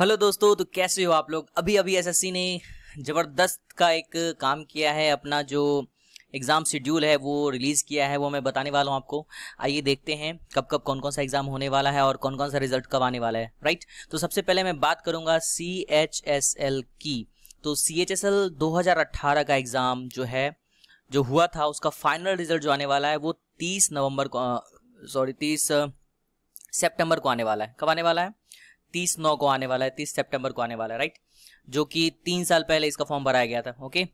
Hello दोस्तों तो कैसे हो आप लोग अभी अभी एसएससी ने ज़बरदस्त का एक काम किया है अपना जो एग्ज़ाम शेड्यूल है वो रिलीज़ किया है वो मैं बताने वाला हूँ आपको आइए देखते हैं कब कब कौन कौन सा एग्ज़ाम होने वाला है और कौन कौन सा रिजल्ट कब आने वाला है राइट तो सबसे पहले मैं बात करूँगा सी एच एस एल की तो सी एच एस एल दो हज़ार अट्ठारह का एग्ज़ाम जो है जो हुआ था उसका फाइनल रिजल्ट जो आने वाला है वो तीस नवम्बर को सॉरी तीस सेप्टेम्बर को आने वाला है कब आने वाला है तीस नौ को आने वाला है तीस सेप्टेम्बर को आने वाला है राइट जो कि तीन साल पहले इसका फॉर्म भराया गया था ओके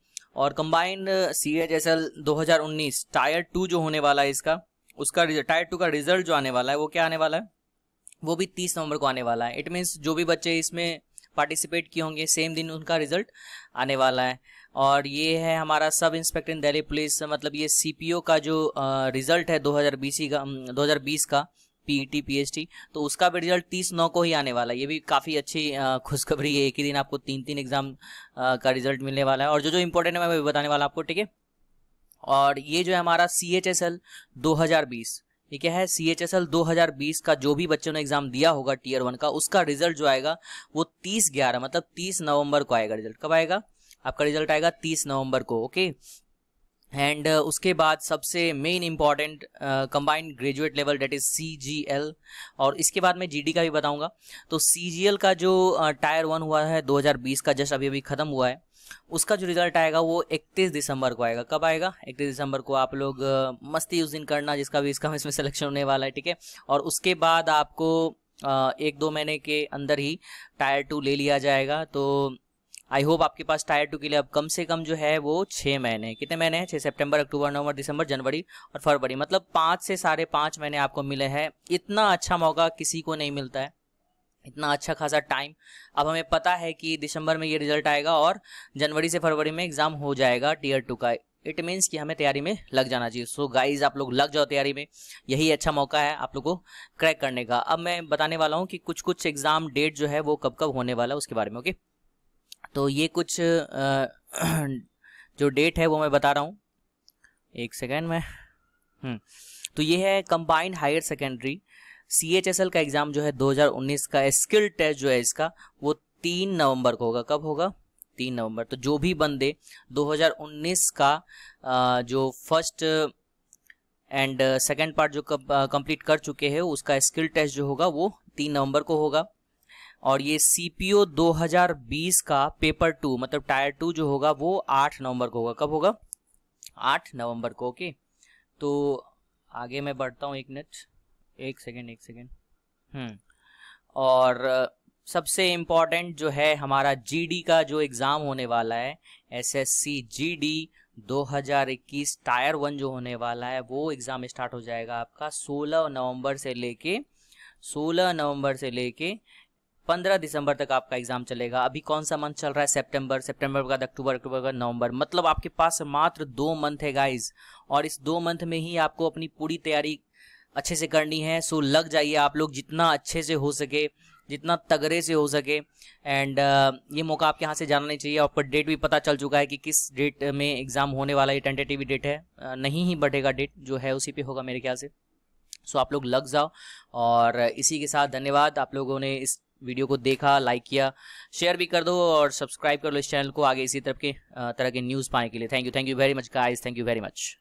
और combined C H S L दो हजार उन्नीस टायर टू जो होने वाला है इसका उसका टायर टू का रिजल्ट जो आने वाला है वो क्या आने वाला है वो भी तीस नवंबर को आने वाला है इट मीन्स जो भी बच्चे इसमें पार्टिसिपेट किए होंगे सेम दिन उनका रिजल्ट आने वाला है और ये है हमारा सब इंस्पेक्टर इन दिल्ली पुलिस मतलब ये सीपीओ का जो रिजल्ट है दो हजार का दो का पीईटी पीएचटी e तो उसका भी रिजल्ट तीस नौ को ही आने वाला है ये भी काफ़ी अच्छी खुशखबरी है एक ही दिन आपको तीन तीन एग्जाम का रिजल्ट मिलने वाला है और जो जो इंपॉर्टेंट है मैं भी बताने वाला आपको ठीक है और ये जो है हमारा सी एच एस एल दो हज़ार बीस ये क्या है सी एच एस एल दो हज़ार बीस का जो भी बच्चों ने एग्जाम दिया होगा टीयर वन का उसका रिजल्ट जो आएगा वो तीस ग्यारह मतलब तीस नवंबर को आएगा रिजल्ट कब आएगा आपका रिजल्ट आएगा तीस नवंबर को ओके एंड uh, उसके बाद सबसे main important combined graduate level date is C G L और इसके बाद मैं जी डी का भी बताऊंगा तो सी जी एल का जो टायर uh, वन हुआ है 2020 का जस्ट अभी अभी ख़त्म हुआ है उसका जो रिजल्ट आएगा वो 31 दिसंबर को आएगा कब आएगा 31 दिसंबर को आप लोग uh, मस्ती उस दिन करना जिसका भी इसका इसमें सिलेक्शन होने वाला है ठीक है और उसके बाद आपको uh, एक दो महीने के अंदर ही टायर टू ले लिया जाएगा तो आई होप आपके पास टायर टू के लिए अब कम से कम जो है वो छः महीने कितने महीने हैं छः सितंबर अक्टूबर नवंबर दिसंबर जनवरी और फरवरी मतलब पाँच से साढ़े पाँच महीने आपको मिले हैं इतना अच्छा मौका किसी को नहीं मिलता है इतना अच्छा खासा टाइम अब हमें पता है कि दिसंबर में ये रिजल्ट आएगा और जनवरी से फरवरी में एग्ज़ाम हो जाएगा टीयर टू का इट मीन्स कि हमें तैयारी में लग जाना चाहिए सो गाइज आप लोग लग जाओ तैयारी में यही अच्छा मौका है आप लोग को क्रैक करने का अब मैं बताने वाला हूँ कि कुछ कुछ एग्ज़ाम डेट जो है वो कब कब होने वाला है उसके बारे में ओके okay? तो ये कुछ जो डेट है वो मैं बता रहा हूँ एक सेकेंड में हम्म। तो ये है combined higher secondary C H S L का एग्ज़ाम जो है 2019 का स्किल टेस्ट जो है इसका वो तीन नवंबर को होगा कब होगा तीन नवंबर तो जो भी बंदे 2019 का जो फर्स्ट एंड सेकेंड पार्ट जो कंप्लीट कर चुके हैं उसका स्किल टेस्ट जो होगा वो तीन नवंबर को होगा और ये सीपीओ 2020 का पेपर टू मतलब टायर टू जो होगा वो आठ नवंबर को होगा कब होगा आठ नवंबर को ओके तो आगे मैं बढ़ता हूँ एक मिनट एक सेकेंड एक सेकेंड हम्म और सबसे इम्पॉर्टेंट जो है हमारा जीडी का जो एग्ज़ाम होने वाला है एसएससी जीडी 2021 टायर वन जो होने वाला है वो एग्ज़ाम स्टार्ट हो जाएगा आपका 16 नवंबर से लेके 16 नवंबर से लेके पंद्रह दिसंबर तक आपका एग्जाम चलेगा अभी कौन सा मंथ चल रहा है सेप्टेम्बर सेप्टेम्बर बाद अक्टूबर अक्टूबर बाद नवंबर मतलब आपके पास मात्र दो मंथ है गाइज और इस दो मंथ में ही आपको अपनी पूरी तैयारी अच्छे से करनी है सो लग जाइए आप लोग जितना अच्छे से हो सके जितना तगड़े से हो सके एंड uh, ये मौका आपके यहाँ से जाना नहीं चाहिए आपका डेट भी पता चल चुका है कि किस डेट में एग्ज़ाम होने वाला ये टेंटेटिव डेट है uh, नहीं ही बढ़ेगा डेट जो है उसी पे होगा मेरे ख्याल से सो so, आप लोग लग जाओ और इसी के साथ धन्यवाद आप लोगों ने इस वीडियो को देखा लाइक किया शेयर भी कर दो और सब्सक्राइब कर लो इस चैनल को आगे इसी तरह के तरह के न्यूज़ पाने के लिए thank you thank you very much guys thank you very much